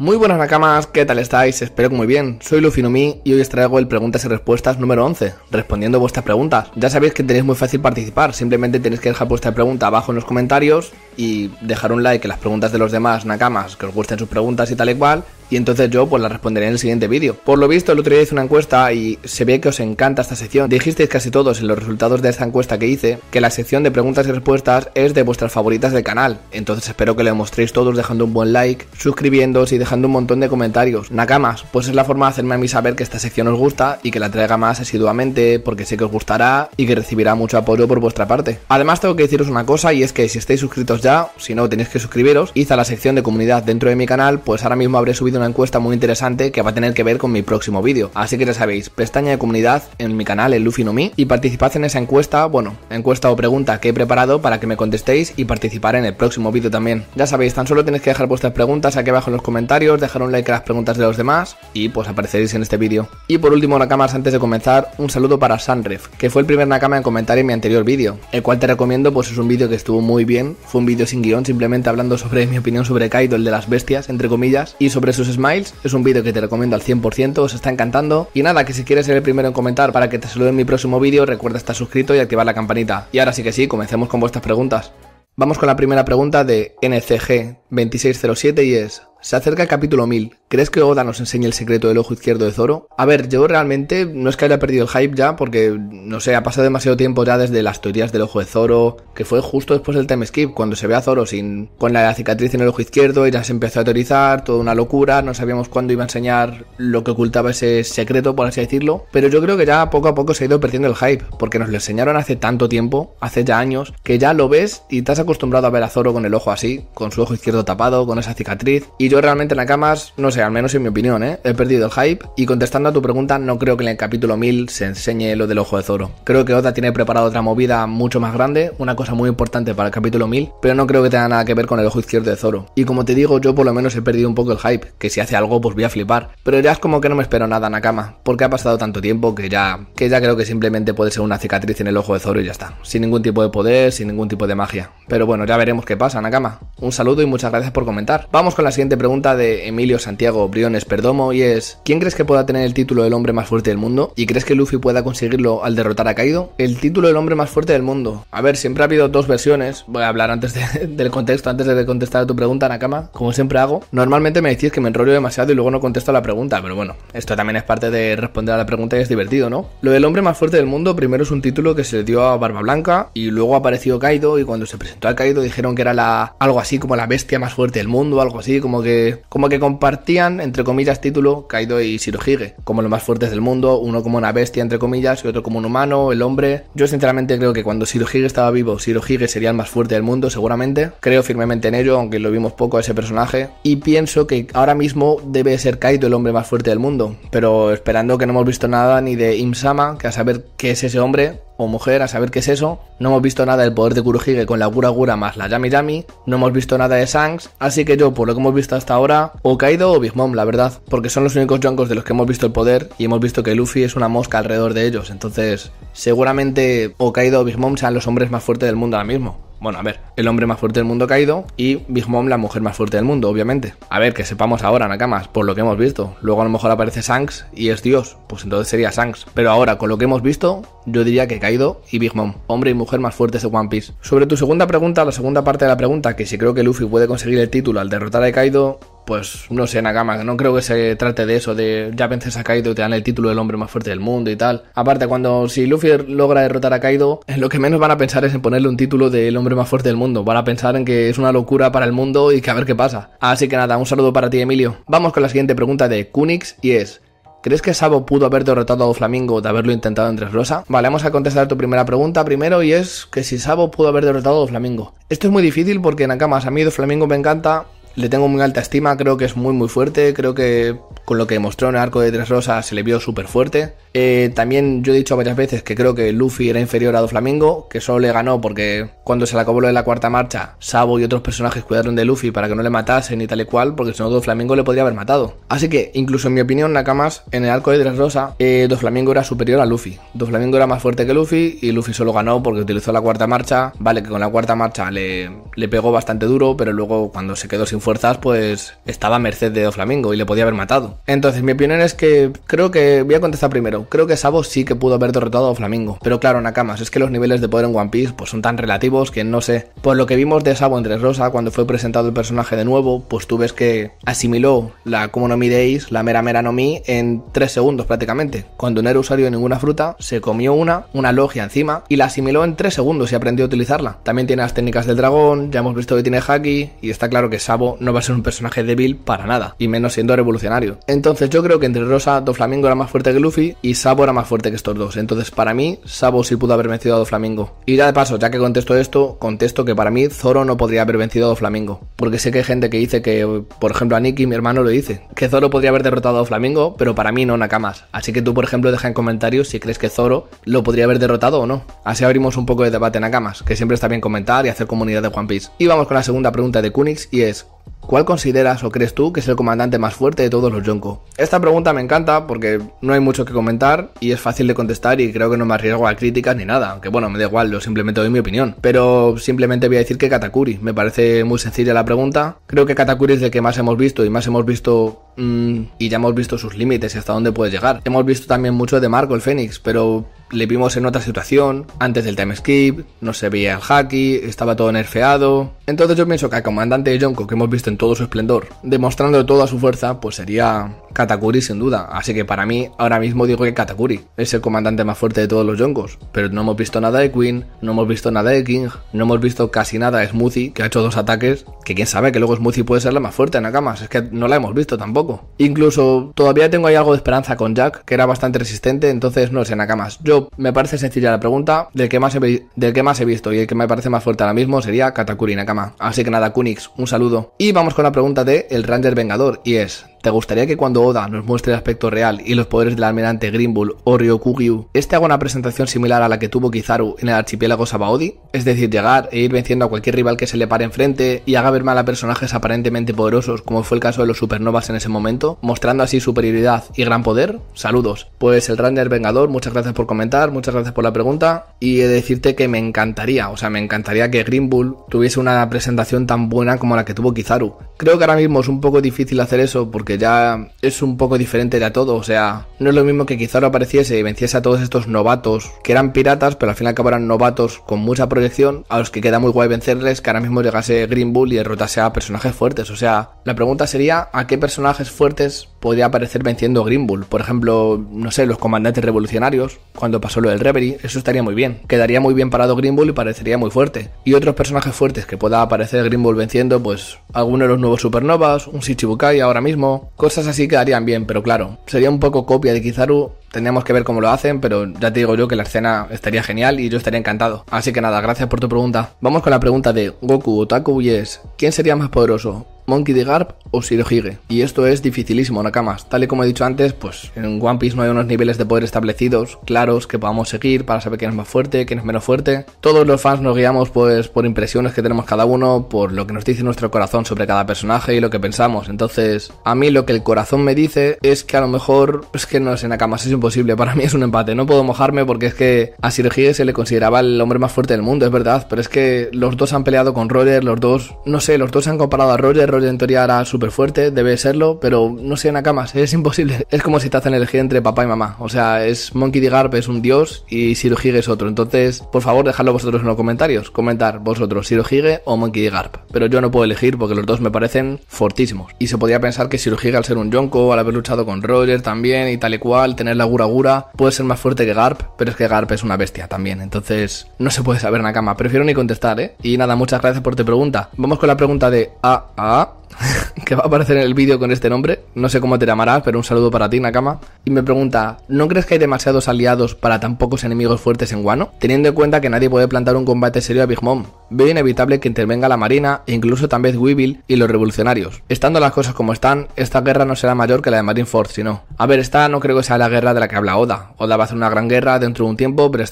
Muy buenas nakamas, ¿qué tal estáis? Espero que muy bien. Soy Lufinumi y hoy os traigo el preguntas y respuestas número 11, respondiendo vuestras preguntas. Ya sabéis que tenéis muy fácil participar, simplemente tenéis que dejar vuestra pregunta abajo en los comentarios y dejar un like en las preguntas de los demás nakamas que os gusten sus preguntas y tal y cual y entonces yo pues la responderé en el siguiente vídeo. Por lo visto el otro día hice una encuesta y se ve que os encanta esta sección. Dijisteis casi todos en los resultados de esta encuesta que hice que la sección de preguntas y respuestas es de vuestras favoritas del canal. Entonces espero que lo mostréis todos dejando un buen like, suscribiéndose y dejando un montón de comentarios. Nakamas, pues es la forma de hacerme a mí saber que esta sección os gusta y que la traiga más asiduamente porque sé que os gustará y que recibirá mucho apoyo por vuestra parte. Además tengo que deciros una cosa y es que si estáis suscritos ya, si no tenéis que suscribiros, hice la sección de comunidad dentro de mi canal, pues ahora mismo habré subido una encuesta muy interesante que va a tener que ver con mi próximo vídeo. Así que ya sabéis, pestaña de comunidad en mi canal, el Luffy no Mi, y participad en esa encuesta, bueno, encuesta o pregunta que he preparado para que me contestéis y participar en el próximo vídeo también. Ya sabéis, tan solo tenéis que dejar vuestras preguntas aquí abajo en los comentarios, dejar un like a las preguntas de los demás y pues apareceréis en este vídeo. Y por último, Nakamas, antes de comenzar, un saludo para Sanref, que fue el primer Nakama en comentar en mi anterior vídeo, el cual te recomiendo, pues es un vídeo que estuvo muy bien, fue un vídeo sin guión, simplemente hablando sobre mi opinión sobre Kaido, el de las bestias, entre comillas, y sobre sus Smiles. Es un vídeo que te recomiendo al 100%, os está encantando. Y nada, que si quieres ser el primero en comentar para que te salude en mi próximo vídeo, recuerda estar suscrito y activar la campanita. Y ahora sí que sí, comencemos con vuestras preguntas. Vamos con la primera pregunta de NCG2607 y es, se acerca el capítulo 1000. ¿Crees que Oda nos enseñe el secreto del ojo izquierdo de Zoro? A ver, yo realmente no es que haya perdido el hype ya, porque no sé, ha pasado demasiado tiempo ya desde las teorías del ojo de Zoro, que fue justo después del time skip, cuando se ve a Zoro sin, con la cicatriz en el ojo izquierdo, y ya se empezó a teorizar, toda una locura, no sabíamos cuándo iba a enseñar lo que ocultaba ese secreto, por así decirlo, pero yo creo que ya poco a poco se ha ido perdiendo el hype, porque nos lo enseñaron hace tanto tiempo, hace ya años, que ya lo ves y te has acostumbrado a ver a Zoro con el ojo así, con su ojo izquierdo tapado, con esa cicatriz, y yo realmente en Nakamas, no sé, al menos en mi opinión, ¿eh? he perdido el hype. Y contestando a tu pregunta, no creo que en el capítulo 1000 se enseñe lo del ojo de Zoro. Creo que Oda tiene preparado otra movida mucho más grande, una cosa muy importante para el capítulo 1000, pero no creo que tenga nada que ver con el ojo izquierdo de Zoro. Y como te digo, yo por lo menos he perdido un poco el hype, que si hace algo pues voy a flipar. Pero ya es como que no me espero nada Nakama, porque ha pasado tanto tiempo que ya, que ya creo que simplemente puede ser una cicatriz en el ojo de Zoro y ya está. Sin ningún tipo de poder, sin ningún tipo de magia. Pero bueno, ya veremos qué pasa Nakama. Un saludo y muchas gracias por comentar. Vamos con la siguiente pregunta de Emilio Santiago Briones Perdomo y es: ¿Quién crees que pueda tener el título del hombre más fuerte del mundo? ¿Y crees que Luffy pueda conseguirlo al derrotar a Kaido? El título del hombre más fuerte del mundo. A ver, siempre ha habido dos versiones. Voy a hablar antes del contexto, antes de contestar a tu pregunta, Nakama, como siempre hago. Normalmente me decís que me enrollo demasiado y luego no contesto a la pregunta, pero bueno, esto también es parte de responder a la pregunta y es divertido, ¿no? Lo del hombre más fuerte del mundo primero es un título que se le dio a Barba Blanca y luego apareció Kaido y cuando se presentó a Kaido dijeron que era la, algo así como la bestia más fuerte del mundo, algo así como que como que compartían, entre comillas, título Kaido y Shirohige, como los más fuertes del mundo, uno como una bestia, entre comillas, y otro como un humano, el hombre. Yo sinceramente creo que cuando Shirohige estaba vivo, Shirohige sería el más fuerte del mundo, seguramente. Creo firmemente en ello, aunque lo vimos poco a ese personaje. Y pienso que ahora mismo debe ser Kaido el hombre más fuerte del mundo, pero esperando que no hemos visto nada ni de Imsama, que a saber qué es ese hombre, o mujer, a saber qué es eso. No hemos visto nada del poder de Kurohige con la Gura Gura más la Yami Yami. No hemos visto nada de Shanks. Así que yo, por lo que hemos visto hasta ahora, o Kaido o Big Mom, la verdad. Porque son los únicos Junkos de los que hemos visto el poder y hemos visto que Luffy es una mosca alrededor de ellos. Entonces, seguramente o Kaido o Big Mom sean los hombres más fuertes del mundo ahora mismo. Bueno, a ver, el hombre más fuerte del mundo caído y Big Mom la mujer más fuerte del mundo, obviamente. A ver, que sepamos ahora, Nakamas, por lo que hemos visto. Luego a lo mejor aparece Shanks y es Dios, pues entonces sería Shanks. Pero ahora, con lo que hemos visto, yo diría que Kaido y Big Mom, hombre y mujer más fuertes de One Piece. Sobre tu segunda pregunta, la segunda parte de la pregunta, que si creo que Luffy puede conseguir el título al derrotar a Kaido, pues no sé, Nakama, no creo que se trate de eso, de ya vences a Kaido y te dan el título del hombre más fuerte del mundo y tal. Aparte, cuando si Luffy logra derrotar a Kaido, eh, lo que menos van a pensar es en ponerle un título del hombre más fuerte del mundo, van a pensar en que es una locura para el mundo y que a ver qué pasa. Así que nada, un saludo para ti, Emilio. Vamos con la siguiente pregunta de Kunix y es. ¿Crees que Sabo pudo haber derrotado a Flamingo de haberlo intentado en Tres Rosa? Vale, vamos a contestar tu primera pregunta primero y es que si Sabo pudo haber derrotado a Flamingo. Esto es muy difícil porque Nakamas, a mí Flamingo me encanta, le tengo muy alta estima, creo que es muy muy fuerte, creo que con lo que mostró en el arco de Tres Rosas se le vio súper fuerte. Eh, también yo he dicho varias veces que creo que Luffy era inferior a Doflamingo, que solo le ganó porque cuando se la acabó lo de la cuarta marcha, Sabo y otros personajes cuidaron de Luffy para que no le matasen y tal y cual, porque si no Doflamingo le podría haber matado. Así que, incluso en mi opinión, Nakamas, en el arco de Tres Rosas, eh, Doflamingo era superior a Luffy. Doflamingo era más fuerte que Luffy y Luffy solo ganó porque utilizó la cuarta marcha. Vale, que con la cuarta marcha le, le pegó bastante duro, pero luego cuando se quedó sin fuerza fuerzas pues estaba merced de Flamingo y le podía haber matado. Entonces mi opinión es que creo que voy a contestar primero. Creo que Sabo sí que pudo haber derrotado a Doflamingo. Pero claro, Nakamas, es que los niveles de poder en One Piece pues son tan relativos que no sé. Por lo que vimos de Sabo entre Rosa cuando fue presentado el personaje de nuevo, pues tú ves que asimiló la Como no Mi la Mera Mera no Mi, en 3 segundos prácticamente. Cuando no era usuario de ninguna fruta, se comió una, una logia encima y la asimiló en 3 segundos y aprendió a utilizarla. También tiene las técnicas del dragón, ya hemos visto que tiene haki y está claro que Sabo no va a ser un personaje débil para nada, y menos siendo revolucionario. Entonces yo creo que entre Rosa, Doflamingo era más fuerte que Luffy y Sabo era más fuerte que estos dos. Entonces para mí, Sabo sí pudo haber vencido a Doflamingo. Y ya de paso, ya que contesto esto, contesto que para mí Zoro no podría haber vencido a Doflamingo. Porque sé que hay gente que dice que, por ejemplo, a Nicky, mi hermano, lo dice, que Zoro podría haber derrotado a Doflamingo, pero para mí no Nakamas. Así que tú, por ejemplo, deja en comentarios si crees que Zoro lo podría haber derrotado o no. Así abrimos un poco de debate Nakamas, que siempre está bien comentar y hacer comunidad de One Piece. Y vamos con la segunda pregunta de Kunix y es, ¿Cuál consideras o crees tú que es el comandante más fuerte de todos los Yonko? Esta pregunta me encanta porque no hay mucho que comentar y es fácil de contestar y creo que no me arriesgo a críticas ni nada, aunque bueno, me da igual, yo simplemente doy mi opinión. Pero simplemente voy a decir que Katakuri, me parece muy sencilla la pregunta. Creo que Katakuri es el que más hemos visto y más hemos visto mm, y ya hemos visto sus límites y hasta dónde puede llegar. Hemos visto también mucho de Marco el Fénix, pero le vimos en otra situación, antes del time skip, no se veía el haki, estaba todo nerfeado. Entonces yo pienso que al comandante Yonko que hemos visto en todo su esplendor, demostrando toda su fuerza, pues sería Katakuri sin duda. Así que para mí, ahora mismo digo que Katakuri es el comandante más fuerte de todos los Yonkos. Pero no hemos visto nada de Queen, no hemos visto nada de King, no hemos visto casi nada de Smoothie, que ha hecho dos ataques. Que quién sabe, que luego Smoothie puede ser la más fuerte, en Nakamas. Es que no la hemos visto tampoco. Incluso todavía tengo ahí algo de esperanza con Jack, que era bastante resistente. Entonces, no sé, Nakamas. Yo me parece sencilla la pregunta. Del que más he, del más he visto y el que me parece más fuerte ahora mismo sería Katakuri Nakama. Así que nada, Kunix, un saludo. Y vamos con la pregunta de El Ranger Vengador. Y es: ¿Te gustaría que cuando Oda nos muestre el aspecto real y los poderes del almirante Grimble o Ryokugyu, este haga una presentación similar a la que tuvo Kizaru en el archipiélago Sabaody? Es decir, llegar e ir venciendo a cualquier rival que se le pare enfrente y haga ver mal a personajes aparentemente poderosos, como fue el caso de los supernovas en ese momento, mostrando así superioridad y gran poder? Saludos. Pues el Ranger Vengador, muchas gracias por comentar, muchas gracias por la pregunta y he decirte que me encantaría, o sea, me encantaría que Green tuviese una presentación tan buena como la que tuvo Kizaru. Creo que ahora mismo es un poco difícil hacer eso porque ...que ya es un poco diferente de a todo. O sea, no es lo mismo que quizá ahora apareciese y venciese a todos estos novatos que eran piratas, pero al final eran novatos con mucha proyección, a los que queda muy guay vencerles, que ahora mismo llegase Green Bull y derrotase a personajes fuertes. O sea, la pregunta sería: ¿a qué personajes fuertes Podría aparecer venciendo Green Bull. Por ejemplo, no sé, los comandantes revolucionarios, cuando pasó lo del Reverie, eso estaría muy bien. Quedaría muy bien parado Green Bull y parecería muy fuerte. Y otros personajes fuertes que pueda aparecer Green Bull venciendo, pues alguno de los nuevos supernovas, un Shichibukai ahora mismo, cosas así quedarían bien, pero claro, sería un poco copia de Kizaru. Tendríamos que ver cómo lo hacen, pero ya te digo yo que la escena estaría genial y yo estaría encantado. Así que nada, gracias por tu pregunta. Vamos con la pregunta de Goku Otaku y es, ¿quién sería más poderoso? Monkey D. Garp o Shirohige. Y esto es dificilísimo, Nakamas. Tal y como he dicho antes, pues en One Piece no hay unos niveles de poder establecidos, claros, que podamos seguir para saber quién es más fuerte, quién es menos fuerte. Todos los fans nos guiamos pues por impresiones que tenemos cada uno, por lo que nos dice nuestro corazón sobre cada personaje y lo que pensamos. Entonces, a mí lo que el corazón me dice es que a lo mejor es que no sé, Nakamas es imposible. Para mí es un empate. No puedo mojarme porque es que a Shirohige se le consideraba el hombre más fuerte del mundo, es verdad. Pero es que los dos han peleado con Roger, los dos, no sé, los dos se han comparado a Roger Carlos de era súper fuerte, debe serlo, pero no sé, Nakamas, es imposible. Es como si te hacen elegir entre papá y mamá. O sea, es Monkey D. Garp es un dios y Sirohige es otro. Entonces, por favor, dejadlo vosotros en los comentarios. Comentar vosotros, Sirohige o Monkey D. Garp. Pero yo no puedo elegir porque los dos me parecen fortísimos. Y se podría pensar que Sirohige al ser un Yonko, al haber luchado con Roger también y tal y cual, tener la Gura Gura, puede ser más fuerte que Garp, pero es que Garp es una bestia también. Entonces, no se puede saber, Nakama. Prefiero ni contestar, ¿eh? Y nada, muchas gracias por tu pregunta. Vamos con la pregunta de AAA. que va a aparecer en el vídeo con este nombre. No sé cómo te llamarás, pero un saludo para ti, Nakama. Y me pregunta, ¿no crees que hay demasiados aliados para tan pocos enemigos fuertes en Guano Teniendo en cuenta que nadie puede plantar un combate serio a Big Mom veo inevitable que intervenga la Marina e incluso también Weevil y los revolucionarios. Estando las cosas como están, esta guerra no será mayor que la de Marineford, sino... A ver, esta no creo que sea la guerra de la que habla Oda. Oda va a hacer una gran guerra dentro de un tiempo, pero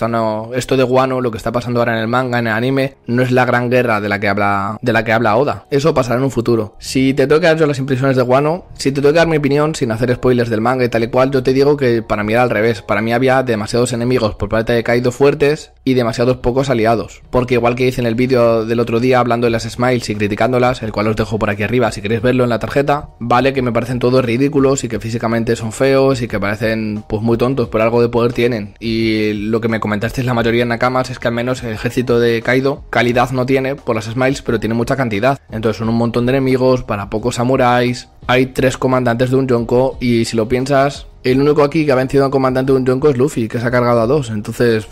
esto de Guano, lo que está pasando ahora en el manga, en el anime, no es la gran guerra de la que habla, de la que habla Oda. Eso pasará en un futuro. Si te tengo que dar yo las impresiones de Guano, si te tengo que dar mi opinión sin hacer spoilers del manga y tal y cual, yo te digo que para mí era al revés. Para mí había demasiados enemigos por parte de Kaido fuertes y demasiados pocos aliados. Porque igual que dice en el vídeo, del otro día hablando de las smiles y criticándolas, el cual os dejo por aquí arriba si queréis verlo en la tarjeta. Vale que me parecen todos ridículos y que físicamente son feos y que parecen pues muy tontos, pero algo de poder tienen. Y lo que me comentasteis la mayoría en Nakamas es que al menos el ejército de Kaido calidad no tiene por las smiles, pero tiene mucha cantidad. Entonces son un montón de enemigos para pocos samuráis. Hay tres comandantes de un Yonko y si lo piensas, el único aquí que ha vencido a un comandante de un Yonko es Luffy, que se ha cargado a dos. Entonces,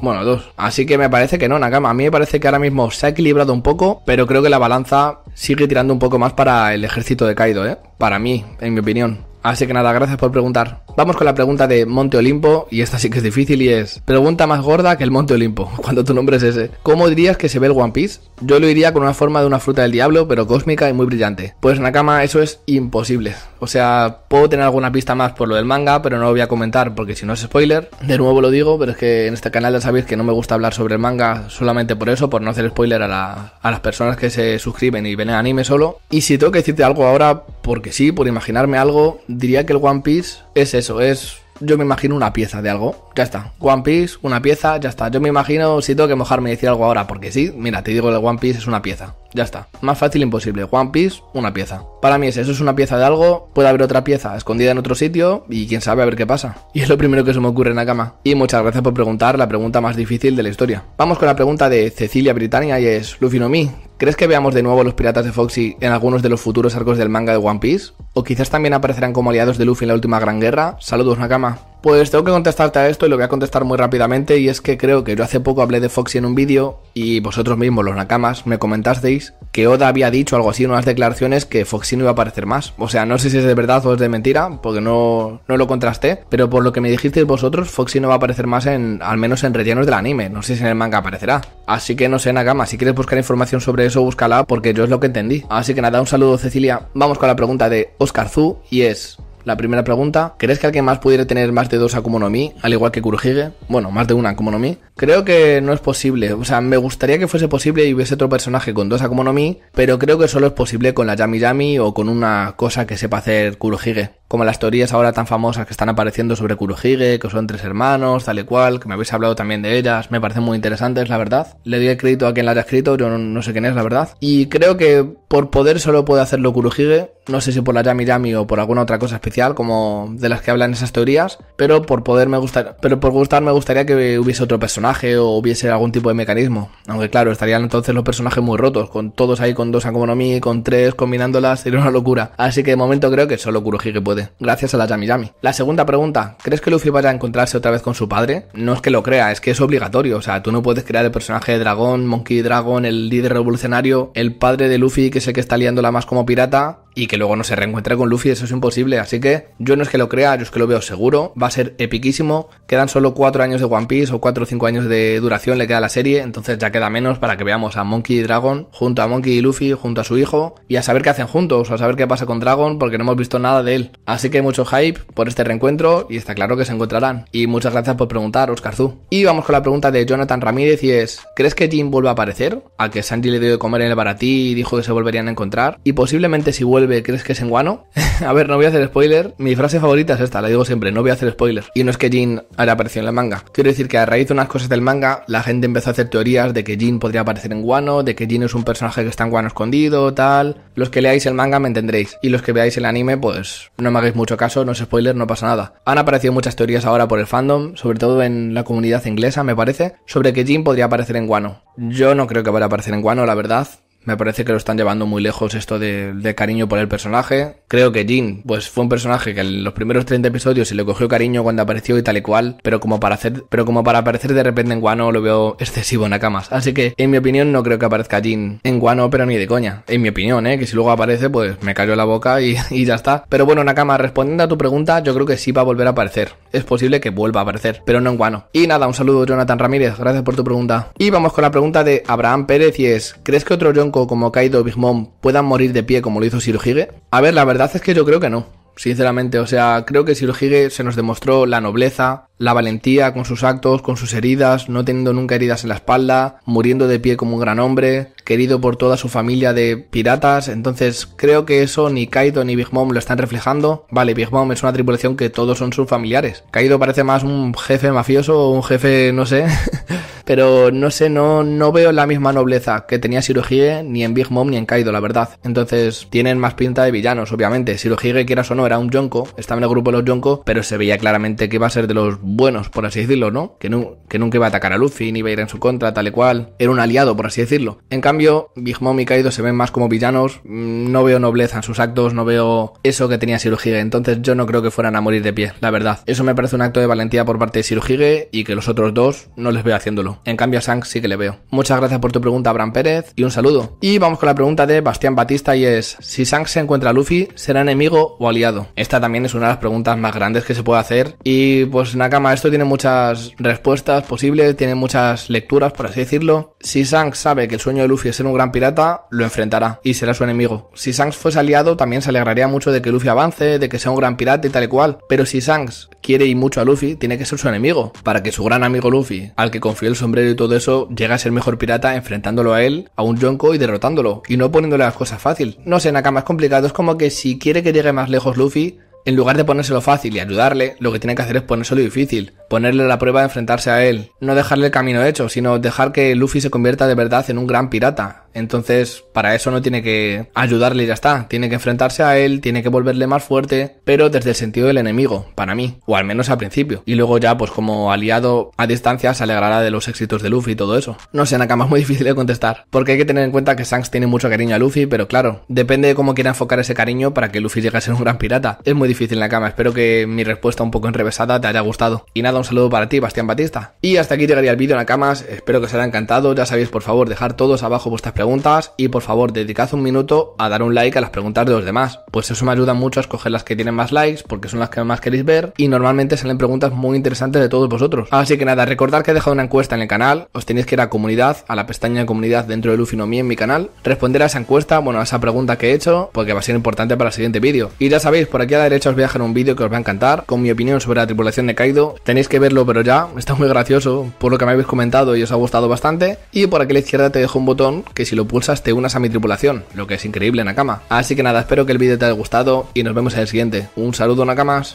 bueno, dos. Así que me parece que no, Nakama. A mí me parece que ahora mismo se ha equilibrado un poco, pero creo que la balanza sigue tirando un poco más para el ejército de Kaido, ¿eh? Para mí, en mi opinión. Así que nada, gracias por preguntar. Vamos con la pregunta de Monte Olimpo, y esta sí que es difícil y es, pregunta más gorda que el Monte Olimpo, cuando tu nombre es ese. ¿Cómo dirías que se ve el One Piece? Yo lo diría con una forma de una fruta del diablo, pero cósmica y muy brillante. Pues Nakama, eso es imposible. O sea, puedo tener alguna pista más por lo del manga, pero no lo voy a comentar porque si no es spoiler. De nuevo lo digo, pero es que en este canal ya sabéis que no me gusta hablar sobre el manga solamente por eso, por no hacer spoiler a, la, a las personas que se suscriben y ven el anime solo. Y si tengo que decirte algo ahora, porque sí, por imaginarme algo, diría que el One Piece es eso, es yo me imagino una pieza de algo. Ya está. One Piece, una pieza, ya está. Yo me imagino si tengo que mojarme y decir algo ahora, porque sí, mira, te digo, el One Piece es una pieza. Ya está, más fácil imposible. One Piece, una pieza. Para mí si eso, es una pieza de algo, puede haber otra pieza escondida en otro sitio y quién sabe a ver qué pasa. Y es lo primero que se me ocurre en la cama. Y muchas gracias por preguntar la pregunta más difícil de la historia. Vamos con la pregunta de Cecilia Britannia y es, Luffy no mi, ¿crees que veamos de nuevo a los piratas de Foxy en algunos de los futuros arcos del manga de One Piece? ¿O quizás también aparecerán como aliados de Luffy en la última gran guerra? Saludos, Nakama. Pues tengo que contestarte a esto y lo voy a contestar muy rápidamente y es que creo que yo hace poco hablé de Foxy en un vídeo y vosotros mismos, los nakamas, me comentasteis que Oda había dicho algo así en unas declaraciones que Foxy no iba a aparecer más. O sea, no sé si es de verdad o es de mentira, porque no, no lo contrasté, pero por lo que me dijisteis vosotros, Foxy no va a aparecer más en, al menos en rellenos del anime, no sé si en el manga aparecerá. Así que no sé, Nakama, si quieres buscar información sobre eso, búscala, porque yo es lo que entendí. Así que nada, un saludo Cecilia. Vamos con la pregunta de Oscar y es, la primera pregunta, ¿crees que alguien más pudiera tener más de dos Akumonomi, al igual que Kurohige? Bueno, más de una Akumonomi. Creo que no es posible, o sea, me gustaría que fuese posible y hubiese otro personaje con dos Akumonomi, pero creo que solo es posible con la Yami Yami o con una cosa que sepa hacer Kurohige. Como las teorías ahora tan famosas que están apareciendo sobre Kurohige, que son tres hermanos, tal y cual, que me habéis hablado también de ellas, me parecen muy interesantes, la verdad. Le doy el crédito a quien la haya escrito, pero no, sé quién es, la verdad. Y creo que por poder solo puede hacerlo Kurohige, no sé si por la Yami Yami o por alguna otra cosa específica como de las que hablan esas teorías, pero por poder me gustar, pero por gustar me gustaría que hubiese otro personaje o hubiese algún tipo de mecanismo. Aunque claro, estarían entonces los personajes muy rotos, con todos ahí con dos Akomonomi, con tres combinándolas, sería una locura. Así que de momento creo que solo que puede, gracias a la Yami Yami. La segunda pregunta, ¿crees que Luffy vaya a encontrarse otra vez con su padre? No es que lo crea, es que es obligatorio, o sea, tú no puedes crear el personaje de Dragón, Monkey Dragon, el líder revolucionario, el padre de Luffy que sé que está liándola más como pirata y que luego no se reencuentre con Luffy, eso es imposible, así que yo no es que lo crea, yo es que lo veo seguro. Va a ser epiquísimo. Quedan solo 4 años de One Piece o 4 o 5 años de duración le queda a la serie, entonces ya queda menos para que veamos a Monkey y Dragon junto a Monkey y Luffy, junto a su hijo, y a saber qué hacen juntos, a saber qué pasa con Dragon, porque no hemos visto nada de él. Así que mucho hype por este reencuentro y está claro que se encontrarán. Y muchas gracias por preguntar, Oscar Zú. Y vamos con la pregunta de Jonathan Ramírez y es, ¿crees que Jim vuelva a aparecer? A que Sanji le dio de comer en el baratí y dijo que se volverían a encontrar. Y posiblemente si vuelve, ¿crees que es en Guano? a ver, no voy a hacer spoiler mi frase favorita es esta, la digo siempre, no voy a hacer spoilers. Y no es que Jin haya aparecido en la manga. Quiero decir que a raíz de unas cosas del manga, la gente empezó a hacer teorías de que Jin podría aparecer en Guano, de que Jin es un personaje que está en Guano escondido, tal. Los que leáis el manga me entendréis, Y los que veáis el anime, pues no me hagáis mucho caso, no es spoiler, no pasa nada. Han aparecido muchas teorías ahora por el fandom, sobre todo en la comunidad inglesa, me parece, sobre que Jin podría aparecer en Guano. Yo no creo que vaya a aparecer en Guano, la verdad. Me parece que lo están llevando muy lejos esto de, cariño por el personaje. Creo que Jin, pues fue un personaje que en los primeros 30 episodios se le cogió cariño cuando apareció y tal y cual, pero como para hacer, pero como para aparecer de repente en Guano lo veo excesivo en Nakamas. Así que, en mi opinión, no creo que aparezca Jin en Guano, pero ni de coña. En mi opinión, eh, que si luego aparece, pues me cayó la boca y, ya está. Pero bueno, Nakama, respondiendo a tu pregunta, yo creo que sí va a volver a aparecer. Es posible que vuelva a aparecer, pero no en Guano. Y nada, un saludo Jonathan Ramírez, gracias por tu pregunta. Y vamos con la pregunta de Abraham Pérez y es, ¿crees que otro John como Kaido Big Mom puedan morir de pie como lo hizo Shirohige? A ver, la verdad es que yo creo que no. Sinceramente, o sea, creo que Shirohige se nos demostró la nobleza, la valentía con sus actos, con sus heridas, no teniendo nunca heridas en la espalda, muriendo de pie como un gran hombre, querido por toda su familia de piratas. Entonces, creo que eso ni Kaido ni Big Mom lo están reflejando. Vale, Big Mom es una tripulación que todos son sus familiares. Kaido parece más un jefe mafioso o un jefe, no sé, pero no sé, no, no veo la misma nobleza que tenía Shirohige ni en Big Mom ni en Kaido, la verdad. Entonces, tienen más pinta de villanos, obviamente. Shirohige, quieras o no, era un Yonko, estaba en el grupo de los Yonko, pero se veía claramente que iba a ser de los buenos, por así decirlo, ¿no? Que, no, nunca iba a atacar a Luffy, ni iba a ir en su contra, tal y cual. Era un aliado, por así decirlo. En cambio, Big Mom y Kaido se ven más como villanos. Mm, no veo nobleza en sus actos, no veo eso que tenía Shirohige. Entonces, yo no creo que fueran a morir de pie, la verdad. Eso me parece un acto de valentía por parte de Shirohige y que los otros dos no les veo haciéndolo. En cambio a Shanks sí que le veo. Muchas gracias por tu pregunta, Abraham Pérez, y un saludo. Y vamos con la pregunta de Bastián Batista y es, si Shanks se encuentra a Luffy, ¿será enemigo o aliado? Esta también es una de las preguntas más grandes que se puede hacer. Y pues Nakama, esto tiene muchas respuestas posibles, tiene muchas lecturas, por así decirlo. Si Shanks sabe que el sueño de Luffy es ser un gran pirata, lo enfrentará y será su enemigo. Si Shanks fuese aliado, también se alegraría mucho de que Luffy avance, de que sea un gran pirata y tal y cual. Pero si Shanks quiere ir mucho a Luffy, tiene que ser su enemigo, para que su gran amigo Luffy, al que confió el sombrero y todo eso, llega a ser mejor pirata enfrentándolo a él, a un Yonko y derrotándolo, y no poniéndole las cosas fácil. No sé, Nakama más complicado, es como que si quiere que llegue más lejos Luffy, en lugar de ponérselo fácil y ayudarle, lo que tiene que hacer es ponérselo difícil ponerle la prueba de enfrentarse a él, no dejarle el camino hecho, sino dejar que Luffy se convierta de verdad en un gran pirata. Entonces, para eso no tiene que ayudarle y ya está, tiene que enfrentarse a él, tiene que volverle más fuerte, pero desde el sentido del enemigo, para mí, o al menos al principio. Y luego ya, pues como aliado a distancia, se alegrará de los éxitos de Luffy y todo eso. No sé, Nakama, es muy difícil de contestar, porque hay que tener en cuenta que Shanks tiene mucho cariño a Luffy, pero claro, depende de cómo quiera enfocar ese cariño para que Luffy llegue a ser un gran pirata. Es muy difícil, Nakama, espero que mi respuesta un poco enrevesada te haya gustado. Y nada, un saludo para ti, Bastián Batista. Y hasta aquí llegaría el vídeo, Nakamas. Espero que os haya encantado. Ya sabéis, por favor, dejar todos abajo vuestras preguntas y por favor, dedicad un minuto a dar un like a las preguntas de los demás. Pues eso me ayuda mucho a escoger las que tienen más likes porque son las que más queréis ver y normalmente salen preguntas muy interesantes de todos vosotros. Así que nada, recordad que he dejado una encuesta en el canal. Os tenéis que ir a comunidad, a la pestaña de comunidad dentro de Lufinomía en mi canal. Responder a esa encuesta, bueno, a esa pregunta que he hecho porque va a ser importante para el siguiente vídeo. Y ya sabéis, por aquí a la derecha os voy a dejar un vídeo que os va a encantar con mi opinión sobre la tripulación de Kaido. Tenéis que verlo, pero ya, está muy gracioso, por lo que me habéis comentado y os ha gustado bastante. Y por aquí a la izquierda te dejo un botón que si lo pulsas te unas a mi tripulación, lo que es increíble, Nakama. Así que nada, espero que el vídeo te haya gustado y nos vemos en el siguiente. Un saludo, Nakamas.